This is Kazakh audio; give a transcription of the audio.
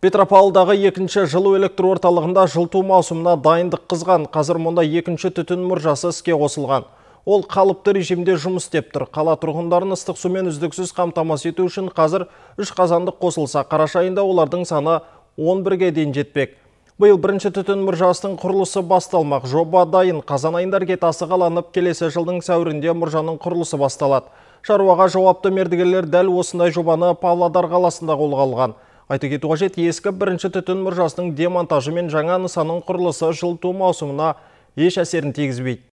Петропавлдағы екінші жылу электр орталығында жылту маусымына дайындық қызған. Қазір мұнда екінші түтін мұржасы іске қосылған. Ол қалыпты режимде жұмыс істеп тұр. Қала тұрғындарын ыстық сумен үздіксіз қамтамасыз ету үшін қазір үш қазандық қосылса, қараша айында олардың саны 11-ге дейін жетпек. Биыл бірінші түтін мұржасының құрылысы басталмақ. Жоба дайын қазан айында іргетасы қаланып, келесі жылдың сәуірінде мұржаның құрылысы басталады. Шаруаға жауапты мердігерлер дәл осындай жобаны Павлодар қаласында қолға алған. Айта кету қажет ескі бірінші түтін мұржасының демонтажы мен жаңа нысанның құрылысы жылыту маусымына еш әсерін тигізбейді